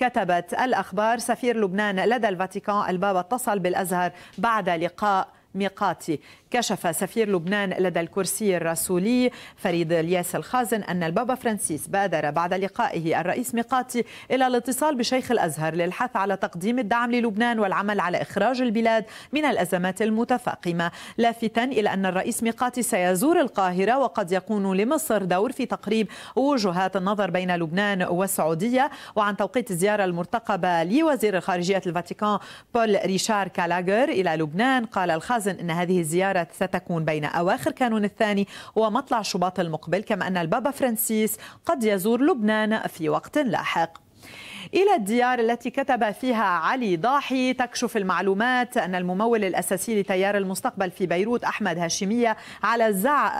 كتبت الأخبار سفير لبنان لدى الفاتيكان البابا اتصل بالأزهر بعد لقاء ميقاتي كشف سفير لبنان لدى الكرسي الرسولي فريد الياس الخازن أن البابا فرانسيس بادر بعد لقائه الرئيس ميقاتي إلى الاتصال بشيخ الأزهر للحث على تقديم الدعم للبنان والعمل على إخراج البلاد من الأزمات المتفاقمة لافتا إلى أن الرئيس ميقاتي سيزور القاهرة وقد يكون لمصر دور في تقريب وجهات النظر بين لبنان والسعودية وعن توقيت الزيارة المرتقبة لوزير الخارجية الفاتيكان بول ريشار كالاغر إلى لبنان قال الخازن يحتزن أن هذه الزيارة ستكون بين أواخر كانون الثاني ومطلع شباط المقبل كما أن البابا فرانسيس قد يزور لبنان في وقت لاحق إلى الديار التي كتب فيها علي ضاحي تكشف المعلومات أن الممول الأساسي لتيار المستقبل في بيروت أحمد هاشمية على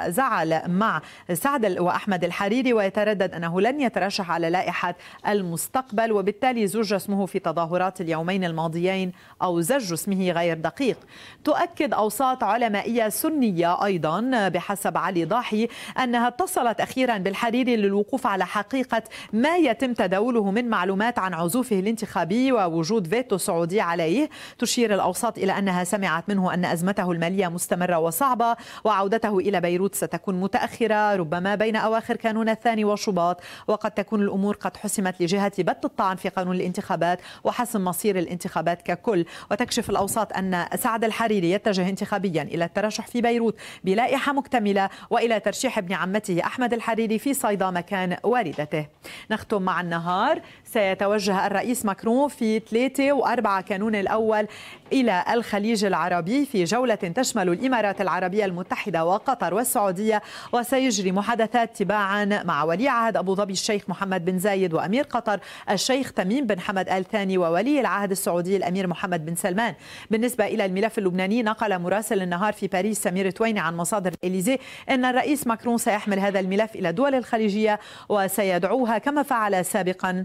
زعل مع سعد وأحمد الحريري ويتردد أنه لن يترشح على لائحة المستقبل وبالتالي زج اسمه في تظاهرات اليومين الماضيين أو زج اسمه غير دقيق تؤكد أوساط علمائية سنية أيضا بحسب علي ضاحي أنها اتصلت أخيرا بالحريري للوقوف على حقيقة ما يتم تداوله من معلومات عن عزوفه الانتخابي ووجود فيتو سعودي عليه تشير الأوساط إلى أنها سمعت منه أن أزمته المالية مستمرة وصعبة وعودته إلى بيروت ستكون متأخرة ربما بين أواخر كانون الثاني وشباط وقد تكون الأمور قد حسمت لجهة بت الطعن في قانون الانتخابات وحسم مصير الانتخابات ككل وتكشف الأوساط أن سعد الحريري يتجه انتخابيا إلى الترشح في بيروت بلائحة مكتملة وإلى ترشيح ابن عمته أحمد الحريري في صيدا مكان والدته نختم مع النهار سيتولى توجه الرئيس ماكرون في 3 و4 كانون الأول إلى الخليج العربي في جولة تشمل الإمارات العربية المتحدة وقطر والسعودية وسيجري محادثات تباعا مع ولي عهد أبو ظبي الشيخ محمد بن زايد وأمير قطر الشيخ تميم بن حمد آل ثاني وولي العهد السعودي الأمير محمد بن سلمان بالنسبة إلى الملف اللبناني نقل مراسل النهار في باريس سمير تويني عن مصادر اليزي أن الرئيس ماكرون سيحمل هذا الملف إلى الدول الخليجية وسيدعوها كما فعل سابقا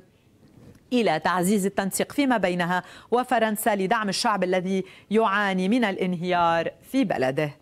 إلى تعزيز التنسيق فيما بينها وفرنسا لدعم الشعب الذي يعاني من الانهيار في بلده